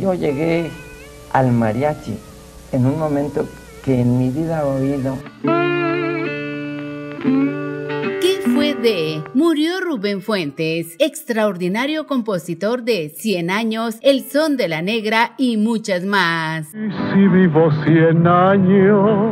Yo llegué al mariachi en un momento que en mi vida he oído. ¿Qué fue de? Murió Rubén Fuentes, extraordinario compositor de 100 años, El Son de la Negra y muchas más. Si vivo 100 años,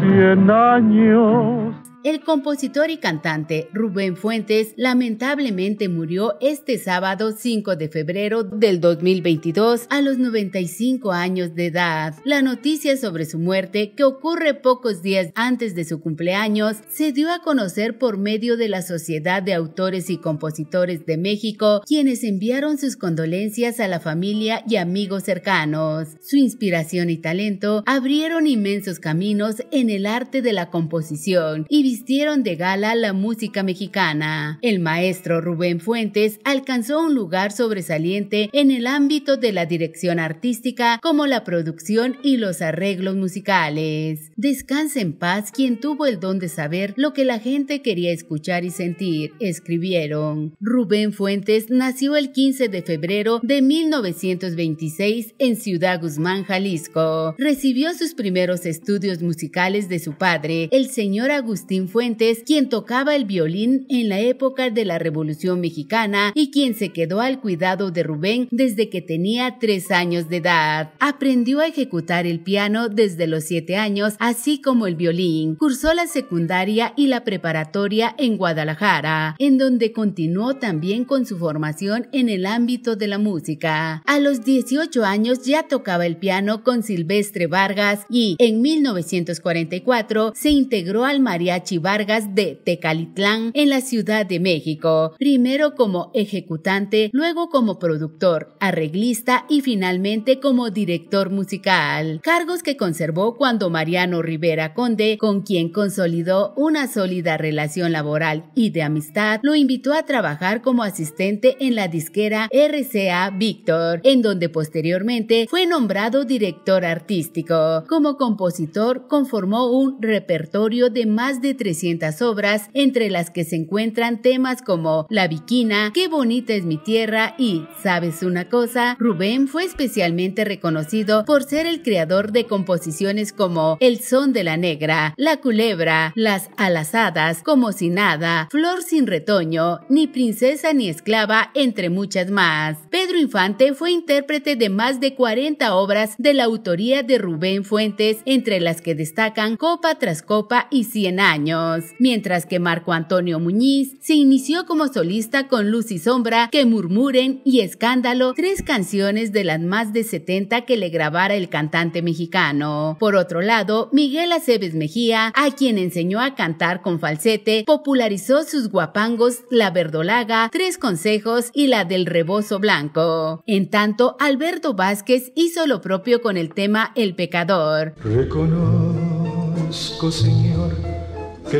100 años el compositor y cantante Rubén Fuentes lamentablemente murió este sábado 5 de febrero del 2022 a los 95 años de edad. La noticia sobre su muerte, que ocurre pocos días antes de su cumpleaños, se dio a conocer por medio de la Sociedad de Autores y Compositores de México, quienes enviaron sus condolencias a la familia y amigos cercanos. Su inspiración y talento abrieron inmensos caminos en el arte de la composición y de gala la música mexicana. El maestro Rubén Fuentes alcanzó un lugar sobresaliente en el ámbito de la dirección artística como la producción y los arreglos musicales. Descansa en paz quien tuvo el don de saber lo que la gente quería escuchar y sentir, escribieron. Rubén Fuentes nació el 15 de febrero de 1926 en Ciudad Guzmán, Jalisco. Recibió sus primeros estudios musicales de su padre, el señor Agustín Fuentes, quien tocaba el violín en la época de la Revolución Mexicana y quien se quedó al cuidado de Rubén desde que tenía tres años de edad. Aprendió a ejecutar el piano desde los siete años, así como el violín. Cursó la secundaria y la preparatoria en Guadalajara, en donde continuó también con su formación en el ámbito de la música. A los 18 años ya tocaba el piano con Silvestre Vargas y en 1944 se integró al mariachi Vargas de Tecalitlán en la Ciudad de México, primero como ejecutante, luego como productor, arreglista y finalmente como director musical, cargos que conservó cuando Mariano Rivera Conde, con quien consolidó una sólida relación laboral y de amistad, lo invitó a trabajar como asistente en la disquera RCA Víctor, en donde posteriormente fue nombrado director artístico. Como compositor conformó un repertorio de más de 300 obras, entre las que se encuentran temas como La Viquina, Qué bonita es mi tierra y ¿Sabes una cosa? Rubén fue especialmente reconocido por ser el creador de composiciones como El son de la negra, La culebra, Las alazadas, Como sin nada, Flor sin retoño, Ni princesa ni esclava, entre muchas más. Pedro Infante fue intérprete de más de 40 obras de la autoría de Rubén Fuentes, entre las que destacan Copa tras Copa y Cien años mientras que Marco Antonio Muñiz se inició como solista con Luz y Sombra, Que Murmuren y Escándalo, tres canciones de las más de 70 que le grabara el cantante mexicano. Por otro lado, Miguel Aceves Mejía, a quien enseñó a cantar con falsete, popularizó sus guapangos La Verdolaga, Tres Consejos y la del Rebozo Blanco. En tanto, Alberto Vázquez hizo lo propio con el tema El Pecador. Reconozco, Señor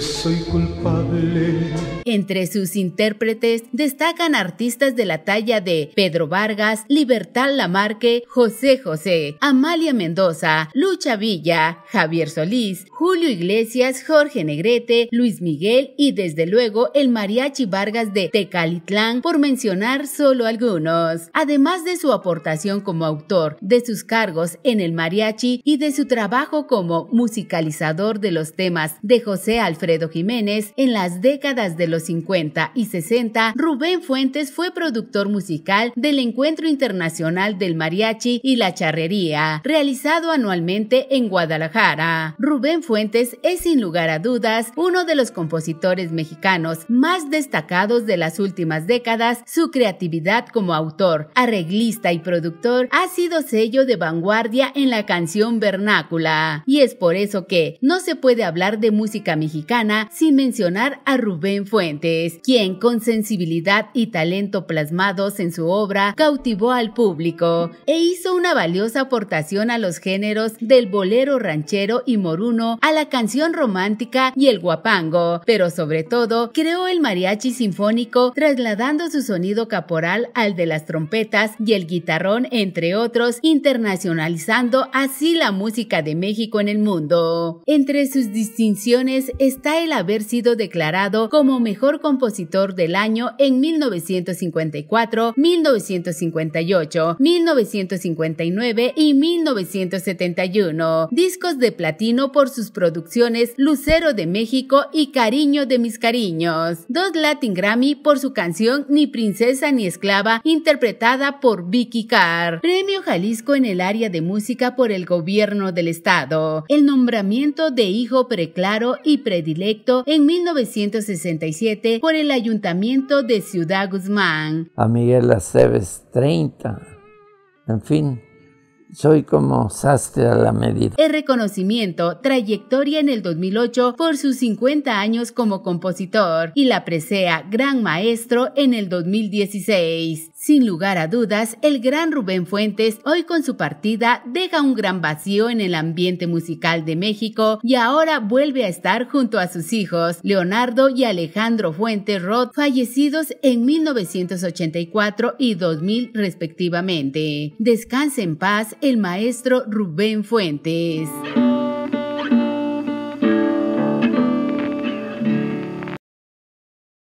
soy culpable. Entre sus intérpretes destacan artistas de la talla de Pedro Vargas, Libertad Lamarque, José José, Amalia Mendoza, Lucha Villa, Javier Solís, Julio Iglesias, Jorge Negrete, Luis Miguel y desde luego el Mariachi Vargas de Tecalitlán, por mencionar solo algunos. Además de su aportación como autor, de sus cargos en el mariachi y de su trabajo como musicalizador de los temas de José Alfredo Alfredo Jiménez, en las décadas de los 50 y 60, Rubén Fuentes fue productor musical del Encuentro Internacional del Mariachi y la Charrería, realizado anualmente en Guadalajara. Rubén Fuentes es sin lugar a dudas uno de los compositores mexicanos más destacados de las últimas décadas. Su creatividad como autor, arreglista y productor ha sido sello de vanguardia en la canción vernácula. Y es por eso que no se puede hablar de música mexicana sin mencionar a Rubén Fuentes, quien con sensibilidad y talento plasmados en su obra cautivó al público e hizo una valiosa aportación a los géneros del bolero ranchero y moruno, a la canción romántica y el guapango, pero sobre todo creó el mariachi sinfónico trasladando su sonido caporal al de las trompetas y el guitarrón, entre otros, internacionalizando así la música de México en el mundo. Entre sus distinciones es está el haber sido declarado como mejor compositor del año en 1954, 1958, 1959 y 1971. Discos de platino por sus producciones Lucero de México y Cariño de mis cariños. Dos Latin Grammy por su canción Ni princesa ni esclava interpretada por Vicky Carr. Premio Jalisco en el área de música por el gobierno del estado. El nombramiento de hijo preclaro y pre predilecto en 1967 por el Ayuntamiento de Ciudad Guzmán. A Miguel Aceves 30. En fin, soy como sastre a la medida. El reconocimiento, trayectoria en el 2008 por sus 50 años como compositor y la presea Gran Maestro en el 2016. Sin lugar a dudas, el gran Rubén Fuentes hoy con su partida deja un gran vacío en el ambiente musical de México y ahora vuelve a estar junto a sus hijos, Leonardo y Alejandro Fuentes Roth, fallecidos en 1984 y 2000 respectivamente. Descanse en paz el maestro Rubén Fuentes.